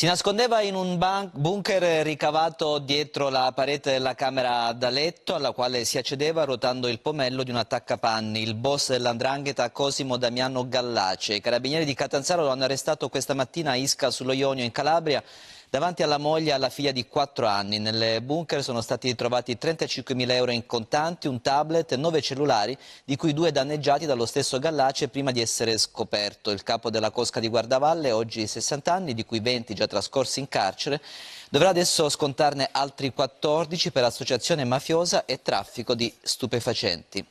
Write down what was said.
Si nascondeva in un bunker ricavato dietro la parete della camera da letto alla quale si accedeva ruotando il pomello di un attaccapanni. Il boss dell'andrangheta Cosimo Damiano Gallace. I carabinieri di Catanzaro lo hanno arrestato questa mattina a Isca sullo Ionio in Calabria Davanti alla moglie e alla figlia di 4 anni nelle bunker sono stati trovati 35.000 euro in contanti, un tablet e 9 cellulari, di cui due danneggiati dallo stesso Gallace prima di essere scoperto. Il capo della Cosca di Guardavalle, oggi 60 anni, di cui 20 già trascorsi in carcere, dovrà adesso scontarne altri 14 per associazione mafiosa e traffico di stupefacenti.